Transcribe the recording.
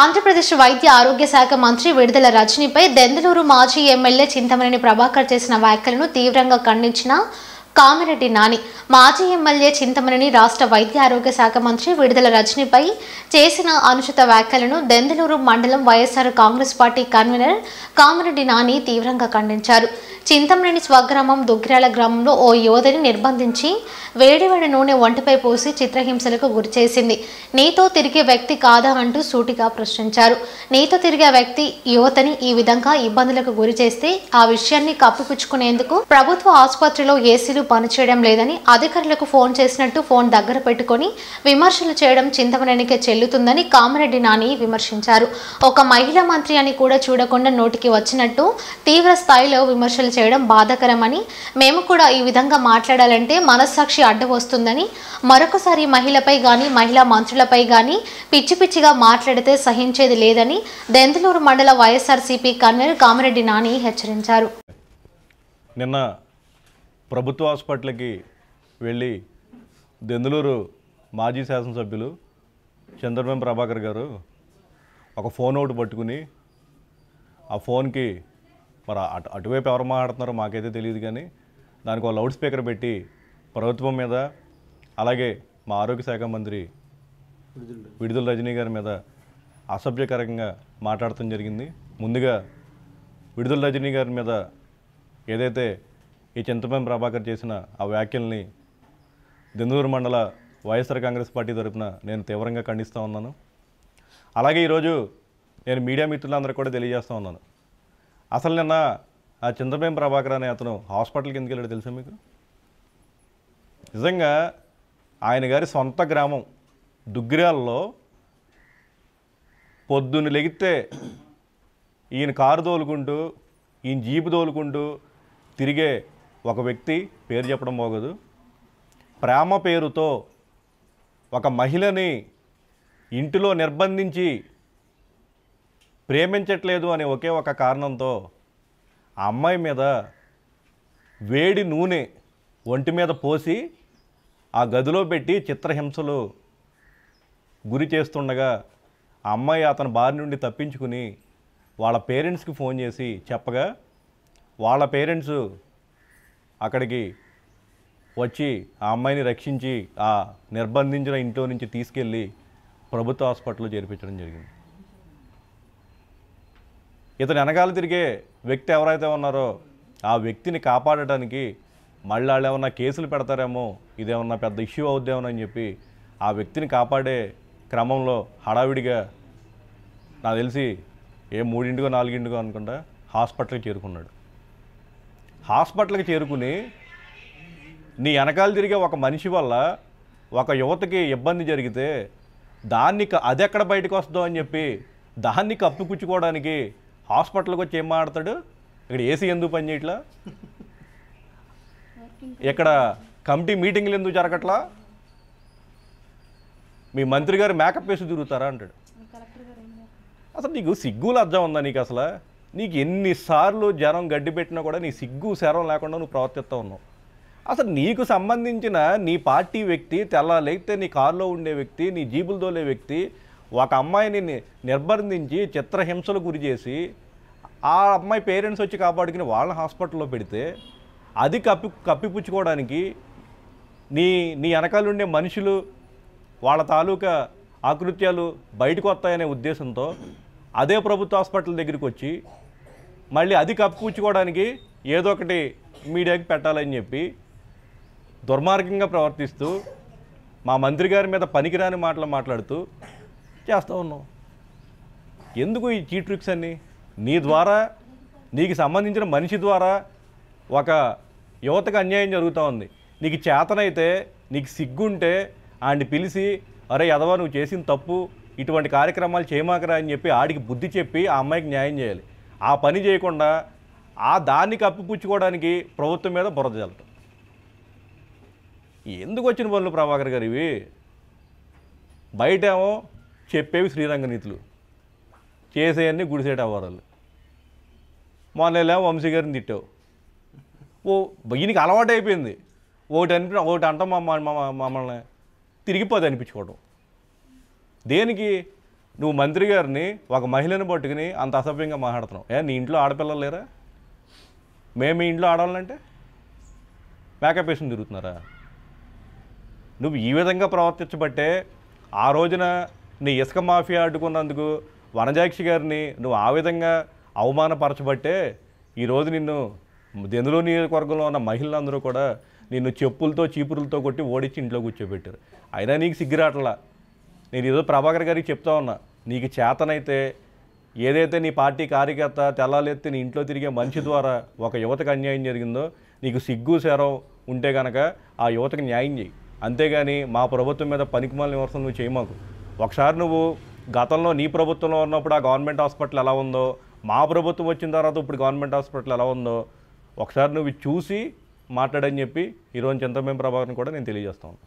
ఆంధ్రప్రదేశ్ వైద్య ఆరోగ్య శాఖ మంత్రి విడుదల రజనీపై దెందలూరు మాజీ ఎమ్మెల్యే చింతమనేని ప్రభాకర్ చేసిన వ్యాఖ్యలను తీవ్రంగా ఖండించిన కామిరెడ్డి నాని మాజీ ఎమ్మెల్యే చింతమనని రాష్ట్ర వైద్య ఆరోగ్య శాఖ మంత్రి విడుదల రజనీపై చేసిన అనుచిత వ్యాఖ్యలను దెందలూరు మండలం YSR Congress party convener Kamireddy Nani తీవ్రంగా ఖండించారు చింతమనని స్వగ్రామం దుగ్గిరాల గ్రామంలో ఓ యువతిని నిర్బంధించి వేడివేడి నూనె ఒంటిపై పోసి చిత్రహింసలకు గురిచేసింది నీతో తిరిగే వ్యక్తి కాదా అంటూ సూటిగా ప్రశ్నించారు నీతో తిరిగే వ్యక్తి యువతని ఈ విధంగా ఇబ్బందులకు గురి చేస్తే ఆ విషయాన్ని కప్పిపుచ్చుకునేందుకు ప్రభుత్వ ఆసుపత్రిలో ఏసీలు రోజులు పనిచేయడం లేదని అధికారులకు ఫోన్ చేసినట్టు ఫోన్ దగ్గర పెట్టుకొని విమర్శలు చేయడం చింతమనేనికే చెల్లుతుందని కామరెడ్డి నాని విమర్శించారు ఒక మహిళా మంత్రి అని కూడా చూడకుండా నోటికి వచ్చినట్టు తీవ్ర స్థాయిలో విమర్శలు చేయడం బాధాకరమని మేము కూడా ఈ విధంగా మాట్లాడాలంటే మనస్సాక్షి అడ్డ వస్తుందని మరొకసారి మహిళపై కానీ మహిళా మంత్రులపై కానీ పిచ్చి పిచ్చిగా మాట్లాడితే సహించేది లేదని దెందులూరు మండల వైఎస్ఆర్సీపీ కన్వీనర్ కామరెడ్డి నాని హెచ్చరించారు నిన్న ప్రభుత్వ హాస్పిటల్కి వెళ్ళి దెందులూరు మాజీ శాసనసభ్యులు చంద్రమేం ప్రభాకర్ గారు ఒక ఫోన్ ఒకటి పట్టుకుని ఆ ఫోన్కి మరి అటు అటువైపు ఎవరు మాట్లాడుతున్నారో మాకైతే తెలియదు కానీ దానికి ఒక లౌడ్ స్పీకర్ పెట్టి ప్రభుత్వం మీద అలాగే మా ఆరోగ్య శాఖ మంత్రి విడుదల రజనీ గారి మీద అసభ్యకరంగా మాట్లాడటం జరిగింది ముందుగా విడుదల రజనీ గారి మీద ఏదైతే ఈ చింతపం ప్రభాకర్ చేసిన ఆ వ్యాఖ్యల్ని దెందూరు మండల వైఎస్ఆర్ కాంగ్రెస్ పార్టీ తరఫున నేను తీవ్రంగా ఖండిస్తూ ఉన్నాను అలాగే ఈరోజు నేను మీడియా మిత్రులందరూ కూడా తెలియజేస్తూ ఉన్నాను అసలు నిన్న ఆ చింతపేం ప్రభాకర్ అనే అతను హాస్పిటల్కి ఎందుకు వెళ్ళాడు తెలుసా మీకు నిజంగా ఆయన గారి సొంత గ్రామం దుగ్గిరాల్లో పొద్దున్న లెగితే ఈయన కారు తోలుకుంటూ ఈయన జీపు తోలుకుంటూ తిరిగే ఒక వ్యక్తి పేరు చెప్పడం మోగదు ప్రేమ పేరుతో ఒక మహిళని ఇంటిలో నిర్బంధించి ప్రేమించట్లేదు అనే ఒకే ఒక కారణంతో ఆ అమ్మాయి మీద వేడి నూనె ఒంటి మీద పోసి ఆ గదిలో పెట్టి చిత్రహింసలు గురి చేస్తుండగా ఆ అమ్మాయి అతని బారి నుండి తప్పించుకుని వాళ్ళ పేరెంట్స్కి ఫోన్ చేసి చెప్పగా వాళ్ళ పేరెంట్స్ అక్కడికి వచ్చి ఆ అమ్మాయిని రక్షించి ఆ నిర్బంధించిన ఇంట్లో నుంచి తీసుకెళ్ళి ప్రభుత్వ హాస్పిటల్లో చేర్పించడం జరిగింది ఇతను వెనకాల తిరిగే వ్యక్తి ఎవరైతే ఉన్నారో ఆ వ్యక్తిని కాపాడటానికి మళ్ళీ వాళ్ళు ఏమన్నా కేసులు పెడతారేమో ఇదేమన్నా పెద్ద ఇష్యూ అని చెప్పి ఆ వ్యక్తిని కాపాడే క్రమంలో హడావిడిగా నాకు తెలిసి ఏ మూడింటికో నాలుగింటికో అనుకుంటా హాస్పిటల్కి చేరుకున్నాడు హాస్పిటల్కి చేరుకుని నీ వెనకాల తిరిగే ఒక మనిషి వల్ల ఒక యువతకి ఇబ్బంది జరిగితే దాన్ని అదెక్కడ బయటకు వస్తుందో అని చెప్పి దాన్ని కప్పిపుచ్చుకోవడానికి హాస్పిటల్కి వచ్చి ఏం మాడతాడు ఇక్కడ ఏసీ ఎందుకు పనిచేయట్లా ఇక్కడ కమిటీ మీటింగ్లు ఎందుకు జరగట్లా మీ మంత్రి గారు మేకప్ వేసి తిరుగుతారా అంటాడు అసలు నీకు సిగ్గులు అర్థం ఉందా నీకు అసలు నీకు ఎన్నిసార్లు జ్వరం గడ్డి పెట్టినా కూడా నీ సిగ్గు శరం లేకుండా నువ్వు ప్రవర్తిస్తూ ఉన్నావు అసలు నీకు సంబంధించిన నీ పార్టీ వ్యక్తి తెల్ల లేకపోతే నీ కారులో ఉండే వ్యక్తి నీ జీబులు తోలే వ్యక్తి ఒక అమ్మాయిని నిర్బంధించి చిత్రహింసలు గురి చేసి ఆ అమ్మాయి పేరెంట్స్ వచ్చి కాపాడుకుని వాళ్ళని హాస్పిటల్లో పెడితే అది కప్పి కప్పిపుచ్చుకోవడానికి నీ నీ వెనకాలండే మనుషులు వాళ్ళ తాలూకా ఆకృత్యాలు బయటకు వస్తాయనే ఉద్దేశంతో అదే ప్రభుత్వ హాస్పిటల్ దగ్గరికి వచ్చి మళ్ళీ అది కప్పుకూర్చుకోవడానికి ఏదో ఒకటి మీడియాకి పెట్టాలని చెప్పి దుర్మార్గంగా ప్రవర్తిస్తూ మా మంత్రి గారి మీద పనికిరాని మాటలు మాట్లాడుతూ చేస్తూ ఉన్నాం ఎందుకు ఈ చీ ట్రిక్స్ అన్ని నీ ద్వారా నీకు సంబంధించిన మనిషి ద్వారా ఒక యువతకు అన్యాయం జరుగుతూ ఉంది నీకు చేతనైతే నీకు సిగ్గుంటే ఆడిని పిలిచి అరే ఎదవా నువ్వు చేసిన తప్పు ఇటువంటి కార్యక్రమాలు చేయమాకరా అని చెప్పి ఆడికి బుద్ధి చెప్పి ఆ అమ్మాయికి న్యాయం చేయాలి ఆ పని చేయకుండా ఆ దాన్ని కప్పిపుచ్చుకోవడానికి ప్రభుత్వం మీద బురద జల్లటం ఎందుకు వచ్చిన పనులు ప్రభాకర్ గారు ఇవి బయటేమో చెప్పేవి శ్రీరంగ నీతులు చేసేయన్నీ గుడిసేట మొన్న మొన్నేలేమో వంశీ గారిని తిట్టావు ఓ ఈయనకి అలవాటు అయిపోయింది ఒకటి అనిపి ఒకటి అంటాం మమ్మల్ని తిరిగిపోతే అనిపించుకోవడం దేనికి నువ్వు మంత్రి గారిని ఒక మహిళను పట్టుకుని అంత అసభ్యంగా మాట్లాడుతున్నావు ఏ నీ ఇంట్లో ఆడపిల్లలు లేరా మేము మీ ఇంట్లో ఆడాలంటే మేకప్ వేసుకుని తిరుగుతున్నారా నువ్వు ఈ విధంగా ప్రవర్తించబట్టే ఆ రోజున నీ ఇసుక మాఫియా అడ్డుకున్నందుకు వనజాక్షి గారిని నువ్వు ఆ విధంగా అవమానపరచబట్టే ఈరోజు నిన్ను దెందులో నియోజకవర్గంలో ఉన్న మహిళలందరూ కూడా నిన్ను చెప్పులతో చీపురులతో కొట్టి ఓడించి ఇంట్లో కూర్చోబెట్టారు అయినా నీకు సిగ్గురాటలా నేను ఏదో ప్రభాకర్ గారికి చెప్తా ఉన్నా నీకు చేతనైతే ఏదైతే నీ పార్టీ కార్యకర్త తెల్లాలెత్తి నీ ఇంట్లో తిరిగే మనిషి ద్వారా ఒక యువతకు అన్యాయం జరిగిందో నీకు సిగ్గు శరం ఉంటే కనుక ఆ యువతకు న్యాయం చేయి అంతేగాని మా ప్రభుత్వం మీద పనికిమాలిన విమర్శలు నువ్వు చేయమాకు ఒకసారి నువ్వు గతంలో నీ ప్రభుత్వంలో ఉన్నప్పుడు ఆ గవర్నమెంట్ హాస్పిటల్ ఎలా ఉందో మా ప్రభుత్వం వచ్చిన తర్వాత ఇప్పుడు గవర్నమెంట్ హాస్పిటల్ ఎలా ఉందో ఒకసారి నువ్వు చూసి మాట్లాడని చెప్పి ఈరోజు చింతమేం ప్రభావం కూడా నేను తెలియజేస్తాను